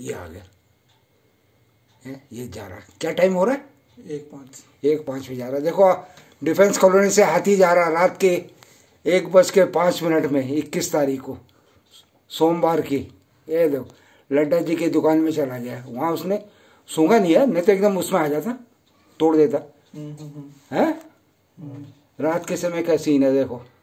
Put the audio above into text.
ये आ गया है ये जा रहा क्या टाइम हो रहा है एक पाँच एक पाँच में जा रहा देखो डिफेंस कॉलोनी से हाथी जा रहा रात के एक बज के पाँच मिनट में इक्कीस तारीख को सोमवार की ये देखो लड्डा जी की दुकान में चला गया वहाँ उसने सूंगा नहीं है नहीं तो एकदम उसमें आ जाता तोड़ देता हम्म, हम्म, हम्म। है रात के समय का सीन है देखो